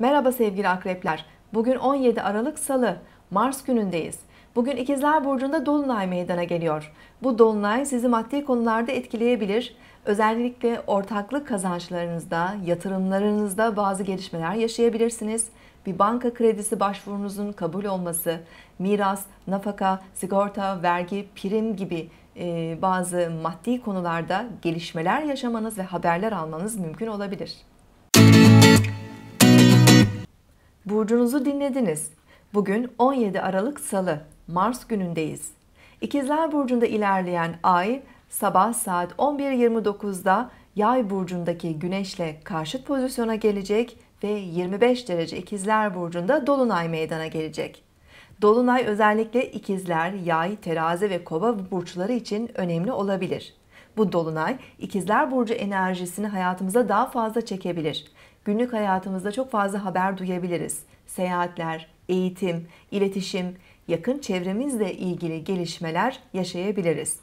Merhaba sevgili akrepler. Bugün 17 Aralık Salı. Mars günündeyiz. Bugün İkizler Burcu'nda Dolunay meydana geliyor. Bu Dolunay sizi maddi konularda etkileyebilir. Özellikle ortaklık kazançlarınızda, yatırımlarınızda bazı gelişmeler yaşayabilirsiniz. Bir banka kredisi başvurunuzun kabul olması, miras, nafaka, sigorta, vergi, prim gibi e, bazı maddi konularda gelişmeler yaşamanız ve haberler almanız mümkün olabilir. Burcunuzu dinlediniz. Bugün 17 Aralık Salı, Mars günündeyiz. İkizler Burcu'nda ilerleyen ay sabah saat 11.29'da Yay burcundaki Güneş'le karşıt pozisyona gelecek ve 25 derece İkizler burcunda dolunay meydana gelecek. Dolunay özellikle ikizler, yay, terazi ve kova burçları için önemli olabilir. Bu dolunay ikizler burcu enerjisini hayatımıza daha fazla çekebilir. Günlük hayatımızda çok fazla haber duyabiliriz. Seyahatler, eğitim, iletişim, yakın çevremizle ilgili gelişmeler yaşayabiliriz.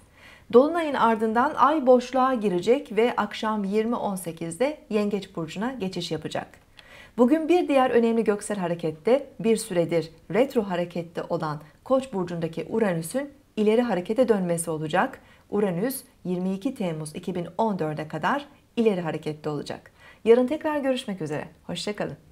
Dolunayın ardından ay boşluğa girecek ve akşam 20.18'de Yengeç burcuna geçiş yapacak. Bugün bir diğer önemli göksel harekette bir süredir retro harekette olan Koç burcundaki Uranüs'ün ileri harekete dönmesi olacak. Uranüs 22 Temmuz 2014'e kadar ileri harekette olacak. Yarın tekrar görüşmek üzere. Hoşçakalın.